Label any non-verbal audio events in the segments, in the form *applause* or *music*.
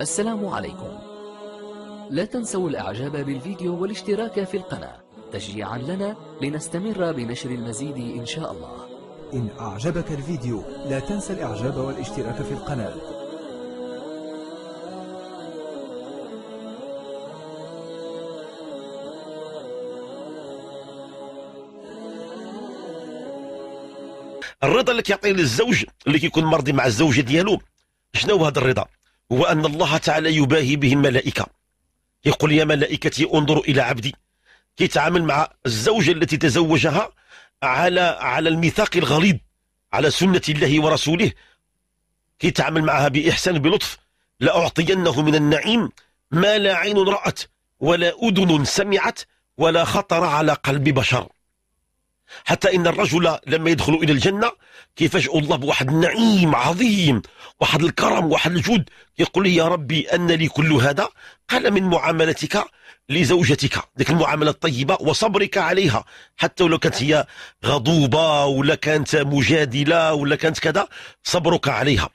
السلام عليكم لا تنسوا الإعجاب بالفيديو والاشتراك في القناة تشجيعا لنا لنستمر بنشر المزيد إن شاء الله إن أعجبك الفيديو لا تنسى الإعجاب والاشتراك في القناة الرضا اللي كيعطيه للزوج اللي كيكون مرضي مع الزوجه ديالو شنو هو هذا الرضا هو أن الله تعالى يباهي به الملائكة يقول يا ملائكتي انظروا إلى عبدي يتعامل مع الزوجة التي تزوجها على على الميثاق الغليظ على سنة الله ورسوله يتعامل معها بإحسان بلطف لأعطينه من النعيم ما لا عين رأت ولا أذن سمعت ولا خطر على قلب بشر حتى إن الرجل لما يدخل إلى الجنة كيفاش الله بواحد النعيم عظيم واحد الكرم واحد الجود يقول لي يا ربي أن لي كل هذا قال من معاملتك لزوجتك ديك المعاملة الطيبة وصبرك عليها حتى ولو كانت هي غضوبة ولا كانت مجادلة ولا كانت كذا صبرك عليها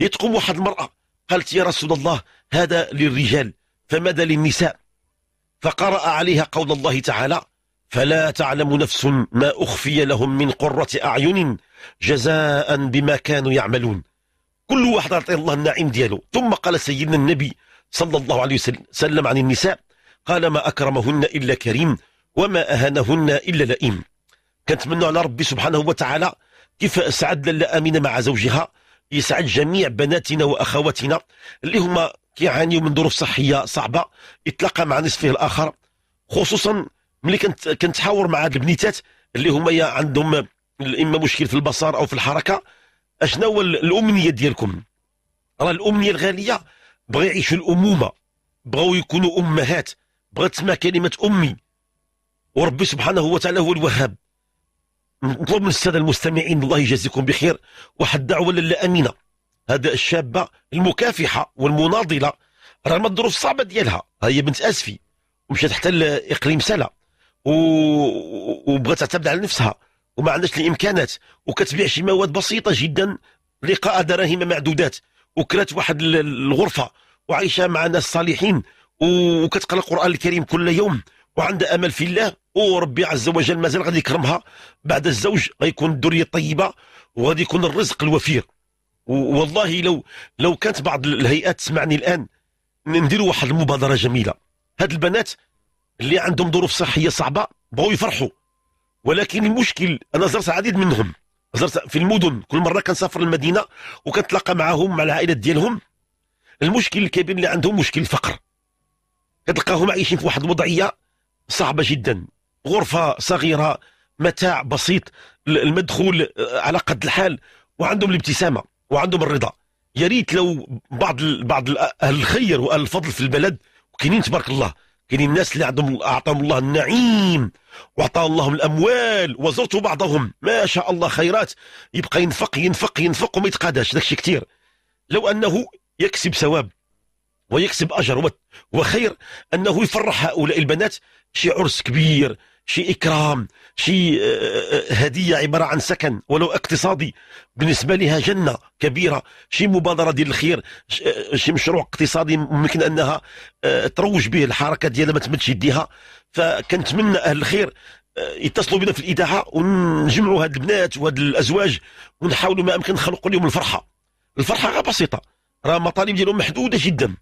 يتقوم واحد المرأة قالت يا رسول الله هذا للرجال فماذا للنساء فقرأ عليها قول الله تعالى فلا تعلم نفس ما أخفي لهم من قرة أعين جزاء بما كانوا يعملون كل واحد أعطي الله النعيم دياله ثم قال سيدنا النبي صلى الله عليه وسلم عن النساء قال ما أكرمهن إلا كريم وما أهانهن إلا لئيم كنتمنى على ربي سبحانه وتعالى كيف أسعد لالا أمينة مع زوجها يسعد جميع بناتنا وأخواتنا اللي هما كيعانيوا من ظروف صحية صعبة يتلاقى مع نصفه الآخر خصوصا ملي كنت كنتحاور مع هاد البنيتات اللي هما عندهم اما مشكل في البصر او في الحركه اشنو هو الامنيه ديالكم راه الامنيه الغاليه بغا يعيشوا الامومه بغاو يكونوا امهات بغات تسمع كلمه امي وربي سبحانه وتعالى هو الوهاب نطلب من الساده المستمعين الله يجازيكم بخير واحد دعوه لاله امينه هذا الشابه المكافحه والمناضله رغم الظروف الصعبه ديالها هي بنت اسفي ومشات حتى لاقليم سلا و... وبغات تعتمد على نفسها وما عندهاش الامكانات وكتبيع شي مواد بسيطه جدا لقاء دراهم معدودات وكرات واحد الغرفه وعايشه مع ناس صالحين وكتقرا القران الكريم كل يوم وعندها امل في الله وربي عز وجل مازال غادي يكرمها بعد الزوج غيكون الدريه الطيبه وغادي يكون الرزق الوفير والله لو لو كانت بعض الهيئات تسمعني الان نديروا واحد المبادره جميله هاد البنات اللي عندهم ظروف صحيه صعبه بغاو يفرحوا ولكن المشكل انا زرت العديد منهم زرت في المدن كل مره كنسافر المدينه وكنتلاقى معهم مع العائلات ديالهم المشكل الكبير اللي عندهم مشكل الفقر كتلقاهم عايشين في واحد الوضعيه صعبه جدا غرفه صغيره متاع بسيط المدخول آه، على قد الحال وعندهم الابتسامه وعندهم الرضا يا ريت لو بعض بعض اهل الخير واهل الفضل في البلد وكاينين تبارك الله كاين يعني الناس اللي عندهم أعطاهم الله النعيم وأعطاهم الله الأموال وزرت بعضهم ما شاء الله خيرات يبقى ينفق ينفق ينفق وما يتقاداش داكشي كثير لو أنه يكسب ثواب ويكسب أجر وخير أنه يفرح هؤلاء البنات شي عرس كبير شيء إكرام شيء آه، آه، آه، هدية عبارة عن سكن ولو اقتصادي بالنسبة لها جنة كبيرة شيء مبادرة ديال الخير شيء مشروع اقتصادي ممكن أنها تروج به الحركة ديالها ما تمدش يديها فكنتمنى أهل الخير يتصلوا بنا في الإذاعة ونجمعوا هاد البنات وهاد الأزواج ونحاولوا ما أمكن نخلقوا لهم الفرحة الفرحة غير بسيطة راه المطالب ديالهم محدودة جدا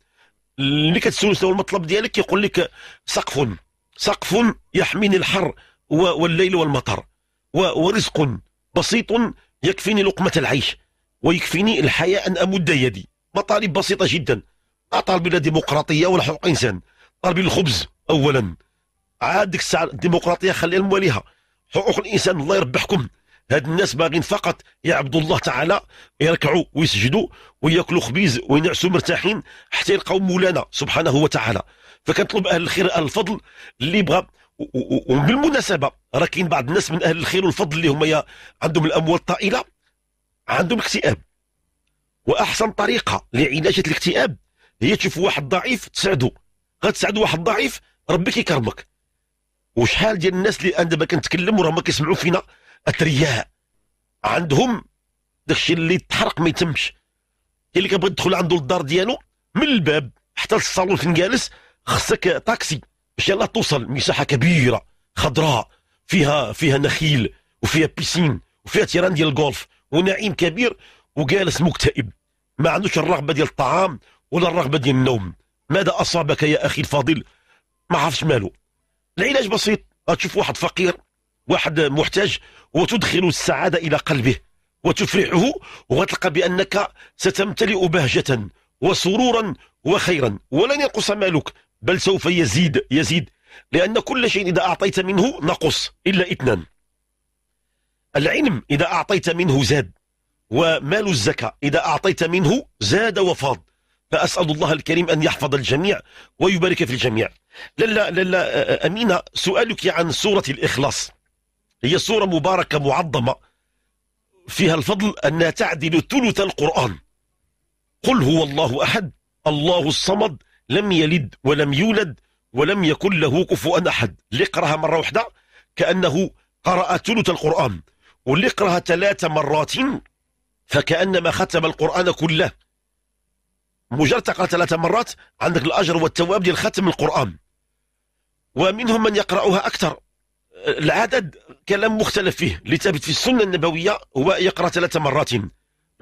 اللي كتسول المطلب ديالك يقول لك سقف سقف يحميني الحر والليل والمطر ورزق بسيط يكفيني لقمة العيش ويكفيني الحياة أن أمد يدي مطالب بسيطة جدا أطالب لا ديمقراطية ولا حقوق إنسان طالب الخبز أولا عاد ديك الساعة الديمقراطية خليها المواليها حقوق الإنسان الله يربحكم هاد الناس باغين فقط يعبدوا الله تعالى يركعوا ويسجدوا وياكلوا خبيز وينعسوا مرتاحين حتى يلقاو مولانا سبحانه وتعالى فكنطلب اهل الخير اهل الفضل اللي يبغى وبالمناسبه راه كاين بعض الناس من اهل الخير والفضل اللي هما عندهم الاموال الطائله عندهم اكتئاب واحسن طريقه لعلاجه الاكتئاب هي تشوف واحد ضعيف تسعدو غتسعد واحد ضعيف ربي كيكرمك وشحال ديال الناس اللي انا دابا كنتكلم وراه ما كيسمعوا فينا اثرياء عندهم داكشي اللي تحرق ما يتمش اللي كيبغي يدخل عنده للدار ديالو من الباب حتى للصالون فين جالس خصك طاكسي باش يلاه توصل مساحه كبيره خضراء فيها فيها نخيل وفيها بيسين وفيها تيران ديال الجولف ونعيم كبير وجالس مكتئب ما عندوش الرغبه ديال الطعام ولا الرغبه ديال النوم ماذا اصابك يا اخي الفاضل ما عرفتش ماله العلاج بسيط تشوف واحد فقير واحد محتاج وتدخل السعادة إلى قلبه وتفرحه وتلقى بأنك ستمتلئ بهجة وسرورا وخيرا ولن ينقص مالك بل سوف يزيد يزيد لأن كل شيء إذا أعطيت منه نقص إلا اثنان العلم إذا أعطيت منه زاد ومال الزكاة إذا أعطيت منه زاد وفاض فأسأل الله الكريم أن يحفظ الجميع ويبارك في الجميع للا, للا أمينة سؤالك عن سورة الإخلاص هي سورة مباركة معظمة فيها الفضل أنها تعدل ثلث القرآن قل هو الله أحد الله الصمد لم يلد ولم يولد ولم يكن له كفوا أحد اللي قراها مرة واحدة كأنه قرأ ثلث القرآن واللي قراها ثلاث مرات فكأنما ختم القرآن كله مجرد تقرأ ثلاث مرات عندك الأجر والتواب للختم القرآن ومنهم من يقرأها أكثر العدد كلام مختلف فيه اللي ثابت في السنة النبوية هو يقرأ ثلاث مرات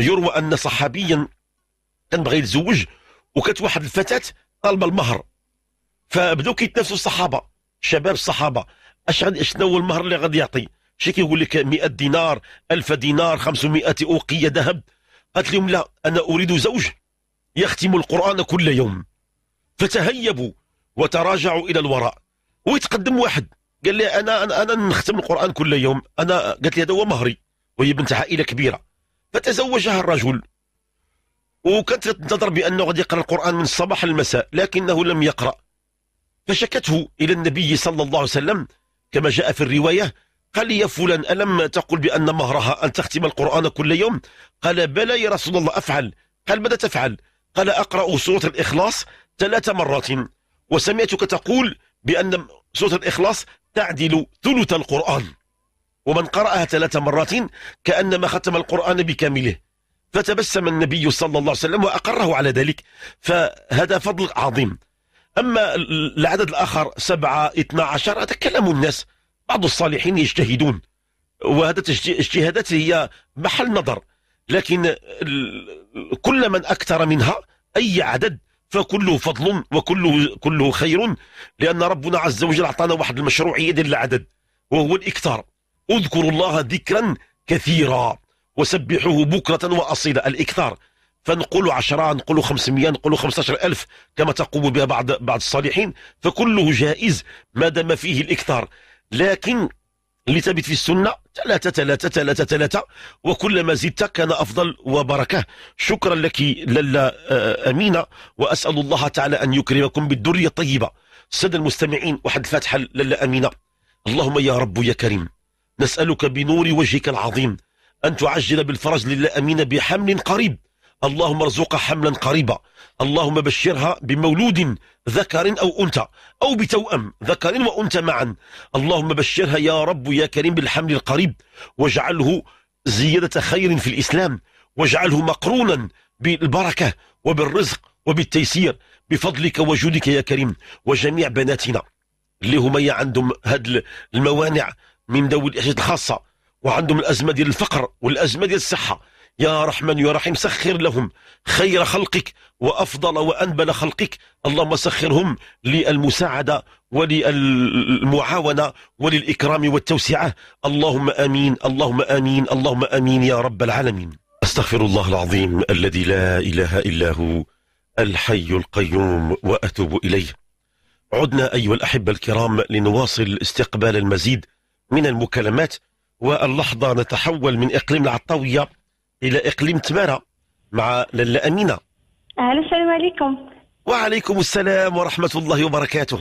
يروى أن صحابيا كان بغى يتزوج وكانت واحد الفتاة طالبة المهر فبداو كيتنافسوا الصحابة شباب الصحابة اش شنو المهر اللي غادي يعطي شي كيقول لك 100 دينار 1000 دينار 500 أوقية ذهب قالت لهم لا أنا أريد زوج يختم القرآن كل يوم فتهيبوا وتراجعوا إلى الوراء ويتقدم واحد قال لي انا انا, أنا نختم القران كل يوم انا قالت لي هذا هو مهري وهي بنت عائله كبيره فتزوجها الرجل وكانت تنتظر بانه غادي يقرا القران من الصباح للمساء لكنه لم يقرا فشكته الى النبي صلى الله عليه وسلم كما جاء في الروايه قال لي يا فلان الم تقل بان مهرها ان تختم القران كل يوم قال بلى يا رسول الله افعل قال ماذا تفعل قال اقرا سوره الاخلاص ثلاث مرات وسمعتك تقول بان سوره الاخلاص تعدل ثلث القرآن ومن قرأها ثلاث مرات كأنما ختم القرآن بكامله فتبسم النبي صلى الله عليه وسلم وأقره على ذلك فهذا فضل عظيم أما العدد الآخر سبعة اثنى عشر هذا كلام الناس بعض الصالحين يجتهدون وهذا اجتهادات هي محل نظر لكن كل من أكثر منها أي عدد فكله فضل وكله كله خير لأن ربنا عز وجل أعطانا واحد المشروعية ديال العدد وهو الإكثار اذكروا الله ذكرا كثيرا وسبحوه بكرة وأصيلا الإكثار فنقولوا عشرة نقولوا 500 نقولوا 15000 ألف كما تقوم بها بعض بعض الصالحين فكله جائز ما دام فيه الإكثار لكن اللي ثابت في السنة ثلاثة ثلاثة ثلاثة ثلاثة وكلما زدت كان أفضل وبركة شكرا لك للا آه، آه، أمينة وأسأل الله تعالى أن يكرمكم بالدرية الطيبة السادة المستمعين واحد الفاتحة للا أمينة اللهم يا رب يا كريم نسألك بنور وجهك العظيم أن تعجل بالفرج للا أمينة بحمل قريب اللهم ارزقها حملا قريبا اللهم بشرها بمولود ذكر أو أنثى أو بتوأم ذكر وأنثى معا اللهم بشرها يا رب يا كريم بالحمل القريب واجعله زيادة خير في الإسلام واجعله مقرونا بالبركة وبالرزق وبالتيسير بفضلك وجودك يا كريم وجميع بناتنا اللي هما عندهم هاد الموانع من ذوي الاحتياجات الخاصه وعندهم الازمه ديال الفقر والازمه ديال الصحه يا رحمن يا رحيم سخر لهم خير خلقك وأفضل وأنبل خلقك اللهم سخرهم للمساعدة وللمعاونة وللإكرام والتوسعة اللهم آمين اللهم آمين اللهم آمين يا رب العالمين أستغفر الله العظيم الذي لا إله إلا هو الحي القيوم وأتوب إليه عدنا أيها الأحبة الكرام لنواصل استقبال المزيد من المكالمات واللحظة نتحول من إقليم العطاوية الى اقليم تماره مع لالا امينه اهلا السلام عليكم وعليكم السلام ورحمه الله وبركاته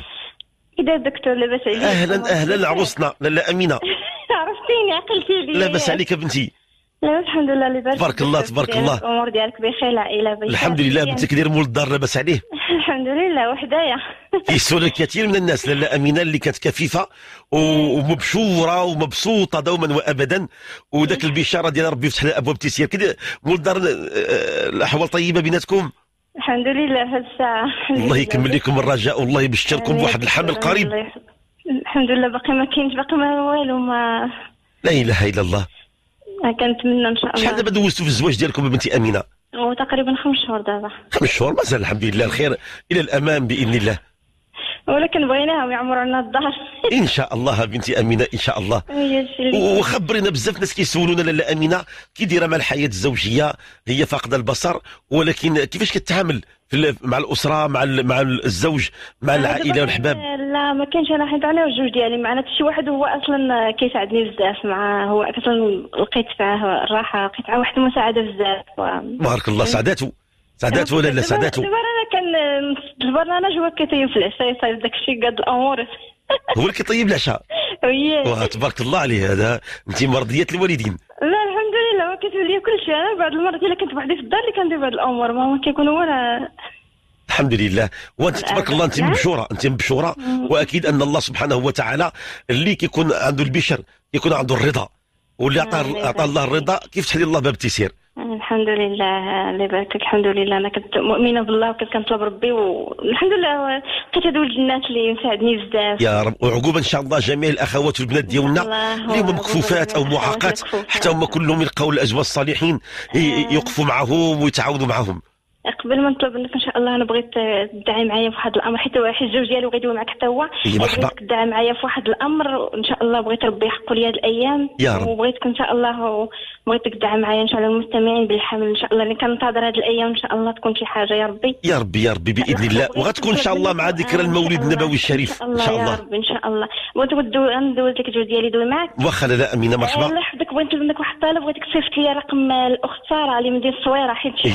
اذا دكتور لاباس عليك اهلا اهلا *laughs* عروسنا لالا امينه *laughs* عرفتيني عقلتي لي لاباس عليك بنتي الحمد لله لاباس تبارك الله تبارك الله الامور ديالك بخير العائله بخير الحمد لله بنتك داير مول الدار لاباس عليه *laughs* الحمد لله وحدايا كيسول *laughs* كثير من الناس لاله امينه اللي كانت كفيفه ومبشوره ومبسوطه دوما وابدا وذاك البشاره ديال ربي يفتح لها ابواب تيسير كي مول الدار آه، آه، الاحوال طيبه بيناتكم الحمد لله هاد الساعه الله يكمل لكم الرجاء والله يبشركم بواحد الحمل قريب الحمد لله باقي ما كاينش باقي ما والو ما لا اله الا الله آه، كنتمنى ان شاء الله شحال دابا دوزتوا في الزواج ديالكم بنتي امينه؟ تقريبا خمس شهور دابا خمس شهور مازال الحمد لله الخير الى الامام باذن الله ولكن بغيناهم يعمروا لنا الدار *laughs* ان شاء الله بنتي امينه ان شاء الله وخبرينا بزاف ناس كيسولونا لاله امينه كي دايره مع الحياه الزوجيه هي فاقده البصر ولكن كيفاش كتعامل مع الاسره مع مع الزوج مع العائله والحباب لا ما كانش انا حيت انا والزوج ديالي معنا شي واحد هو اصلا كيساعدني بزاف مع هو اصلا لقيت فيه الراحه لقيت معاه واحد المساعده بزاف بارك الله سعداتو إيه. سعداتو ولا لا سعداتو. دابا البرنامج هو كيطيب في العشاء يصايب داك الشيء كاد الامور *laughs* هو اللي كيطيب العشاء واه تبارك الله عليه هذا انت مرضيه الوالدين لا الحمد لله هو كيطيب لي شيء انا بعض المرات الا كنت بوحدي في الدار اللي كندير بعض الامور ماما كيكون هو الحمد لله وانت تبارك الله انت مبشوره انت مبشوره واكيد ان الله سبحانه وتعالى اللي كيكون عنده البشر يكون عنده الرضا واللي عطاه الله الرضا كيف تحلي الله باب التيسير الحمد لله الله الحمد لله انا كنت مؤمنه بالله وكنت كنطلب ربي والحمد لله لقيت هذو ولد الناس اللي مساعدني بزاف يا رب وعقوبه ان شاء الله جميع الاخوات والبنات ديالنا اللي هما مكفوفات او معاقات حتى هما كلهم يلقاو الاجواء الصالحين يقفوا معهم ويتعاونوا معهم قبل ما نطلب منك ان شاء الله انا بغيت تدعي معايا في واحد الامر حيت حيت الجوج ديالي غيدوي معك حتى هو بغيتك تدعي معايا في واحد الامر ان شاء الله بغيت ربي يحقو لي هاد الايام يا رب وبغيتك ان شاء الله بغيتك تدعي معايا ان شاء الله المستمعين بالحمل ان شاء الله اللي كنتظر هاد الايام ان شاء الله تكون شي حاجه يا ربي يا ربي يا ربي باذن الله وغتكون ان شاء الله مع ذكرى المولد النبوي الشريف ان شاء الله يا ربي ان شاء الله بغيت ندوز لك الجوج ديالي دوي معك واخا لا لا امينه مرحبا الله يحفظك بغيت نطلب منك واحد الطلب بغيتك تصيفط لي رقم الاخت ساره اللي من الصويره حيت شي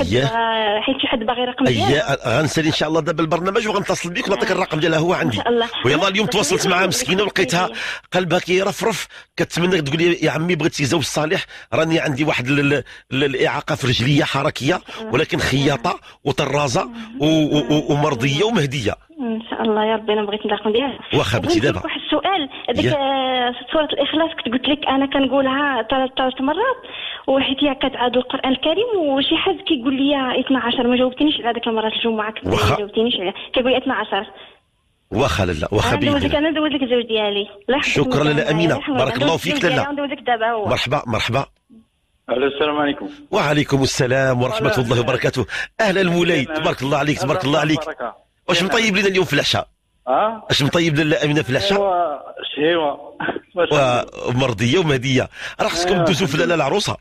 حد شي حد باغي الرقم ديالها غنسالي ان شاء الله دابا البرنامج وغنتصل بك ونعطيك آه، الرقم ديالها هو عندي ان شاء الله ويلا اليوم تواصلت معها مسكينه ولقيتها إيه. قلبها كيرفرف كتمنى تقول لي يا عمي بغيت زوج صالح راني عندي واحد الاعاقه في رجليه حركيه آه. ولكن خياطه آه. وطرازه ومرضيه ومهديه ان شاء الله يا ربي انا بغيت نراكم بها واخا بنتي دابا واحد السؤال هذيك سوره الاخلاص كنت قلت لك انا كنقولها ثلاث مرات وحيت هي كتعاد القران الكريم وشي حد كيقول لي 12 ما جاوبتنيش على هذيك المره الجمعه ما جاوبتنيش عليها كيقول لي 12 واخا لالا واخا بيك دوزك انا ندوز لك الزوج ديالي شكرا لالا امينه بارك الله فيك لالا مرحبا مرحبا السلام عليكم وعليكم السلام ورحمه الله وبركاته اهلا مولاي تبارك الله عليك تبارك الله عليك واش مطيب لنا اليوم في العشاء اه واش مطيب لنا امينه في العشاء ايوا شهيوه *laughs* مرضيه ومهديه راه خصكم تدوزوا في لاله العروسه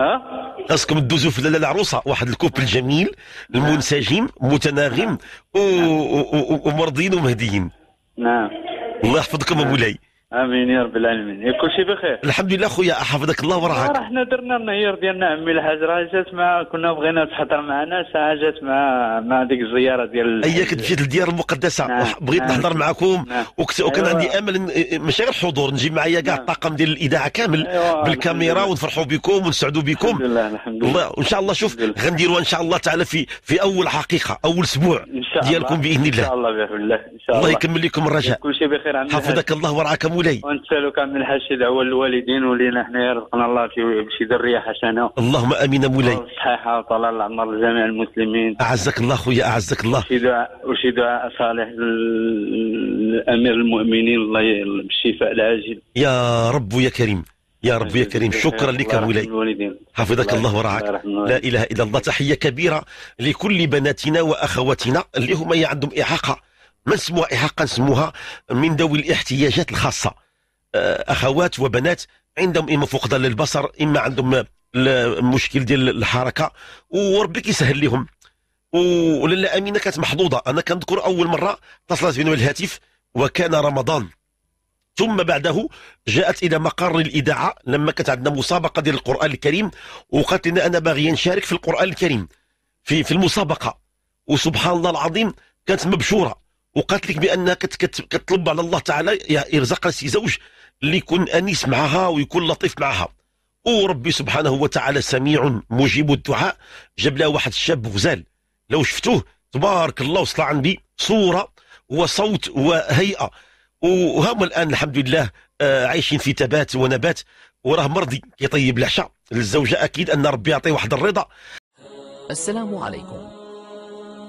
ها خاصكم تدوزوا في لاله العروسه واحد الكوبل جميل المنسجم متناغم نعم. ومرضيين ومهديين نعم الله يحفظكم ابولاي امين يا رب العالمين إيه، كل شيء بخير الحمد لله خويا حفظك الله ورعاك حنا درنا النهير ديالنا عمي الحاج راه جات مع كنا بغينا تحضر معنا ساعه جات مع مع ديك الزياره ديال اياك مشيت للديار المقدسه نعم. بغيت نعم. نحضر معكم نعم. وكت... وكان أيوة. عندي امل إيه، إيه، ماشي غير الحضور نجيب معايا كاع نعم. الطاقم ديال الاذاعه كامل أيوة. بالكاميرا ونفرحوا بكم ونسعدوا بكم الحمد لله الحمد لله وان شاء الله شوف غنديروها ان شاء الله تعالى في في اول حقيقه اول اسبوع ديالكم باذن الله ان شاء الله باذن الله ان شاء الله الله يكمل لكم الرجاء كل شيء بخير حفظك الله ورعاك مولاي ونسالوك عبد الحشيد دعوة للوالدين ولينا حنا رزقنا الله في بشي ذريه حسنه اللهم امين مولاي صحيحه وطلال العمر لجميع المسلمين اعزك الله خويا اعزك الله وشي دعاء وشي دعاء صالح لامير المؤمنين الله بالشفاء العاجل يا رب يا كريم يا رب يا كريم شكرا لك مولاي حفظك الله ورعاك لا اله الا الله تحيه كبيره لكل بناتنا واخواتنا اللي هما عندهم اعاقه ما نسموها حقا إيه، نسموها من ذوي الاحتياجات الخاصه آه، اخوات وبنات عندهم اما فقدان للبصر اما عندهم المشكل ديال الحركه وربي كيسهل لهم ولاله امينه كانت محظوظه انا كنذكر اول مره اتصلت بنا الهاتف وكان رمضان ثم بعده جاءت الى مقر الاذاعه لما كانت عندنا مسابقه ديال القران الكريم وقالت لنا انا باغيه نشارك في القران الكريم في في المسابقه وسبحان الله العظيم كانت مبشوره وقالت لك بانها كتطلب على الله تعالى يرزقها سي زوج اللي يكون انيس معها ويكون لطيف معها وربي سبحانه وتعالى سميع مجيب الدعاء جاب لها واحد الشاب غزال لو شفتوه تبارك الله وصل عندي صوره وصوت وهيئه وهم الان الحمد لله آه، عايشين في تبات ونبات وراه مرضي كيطيب العشاء للزوجه اكيد ان ربي يعطيه واحد الرضا السلام عليكم